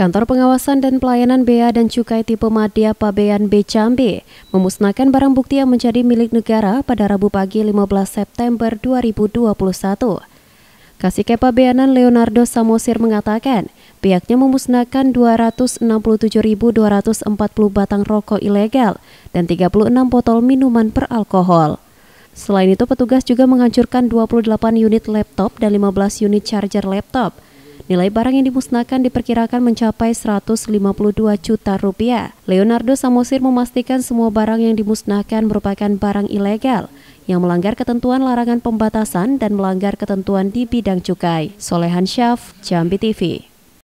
Kantor Pengawasan dan Pelayanan Bea dan Cukai Tipe Madia Pabean Cambe memusnahkan barang bukti yang menjadi milik negara pada Rabu pagi 15 September 2021. Kasih kepabeanan Leonardo Samosir mengatakan, pihaknya memusnahkan 267.240 batang rokok ilegal dan 36 botol minuman beralkohol. Selain itu, petugas juga menghancurkan 28 unit laptop dan 15 unit charger laptop – Nilai barang yang dimusnahkan diperkirakan mencapai 152 juta rupiah. Leonardo Samosir memastikan semua barang yang dimusnahkan merupakan barang ilegal yang melanggar ketentuan larangan pembatasan dan melanggar ketentuan di bidang cukai. Solehan Syaf, Jambi TV.